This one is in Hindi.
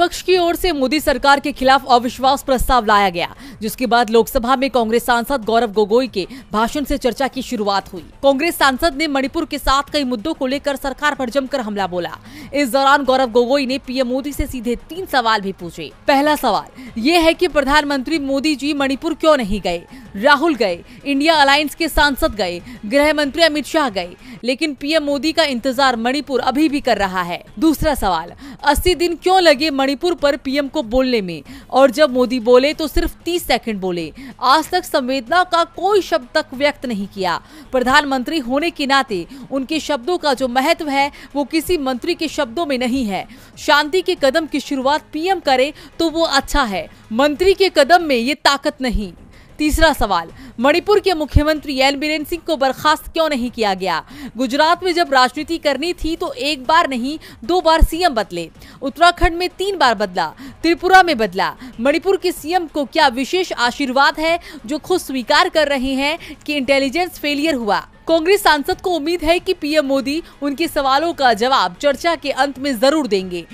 विपक्ष की ओर से मोदी सरकार के खिलाफ अविश्वास प्रस्ताव लाया गया जिसके बाद लोकसभा में कांग्रेस सांसद गौरव गोगोई के भाषण से चर्चा की शुरुआत हुई कांग्रेस सांसद ने मणिपुर के साथ कई मुद्दों को लेकर सरकार पर जमकर हमला बोला इस दौरान गौरव गोगोई ने पीएम मोदी से सीधे तीन सवाल भी पूछे पहला सवाल ये है की प्रधानमंत्री मोदी जी मणिपुर क्यों नहीं गए राहुल गए इंडिया अलायंस के सांसद गए गृह मंत्री अमित शाह गए लेकिन पीएम मोदी का इंतजार मणिपुर अभी भी कर रहा है दूसरा सवाल 80 दिन क्यों लगे मणिपुर पर पीएम को बोलने में और जब मोदी बोले तो सिर्फ 30 सेकंड बोले आज तक संवेदना का कोई शब्द तक व्यक्त नहीं किया प्रधानमंत्री होने के नाते उनके शब्दों का जो महत्व है वो किसी मंत्री के शब्दों में नहीं है शांति के कदम की शुरुआत पीएम करे तो वो अच्छा है मंत्री के कदम में ये ताकत नहीं तीसरा सवाल मणिपुर के मुख्यमंत्री एल बीरेन सिंह को बर्खास्त क्यों नहीं किया गया गुजरात में जब राजनीति करनी थी तो एक बार नहीं दो बार सीएम बदले उत्तराखंड में तीन बार बदला त्रिपुरा में बदला मणिपुर के सीएम को क्या विशेष आशीर्वाद है जो खुद स्वीकार कर रहे हैं कि इंटेलिजेंस फेलियर हुआ कांग्रेस सांसद को उम्मीद है कि पीएम मोदी उनके सवालों का जवाब चर्चा के अंत में जरूर देंगे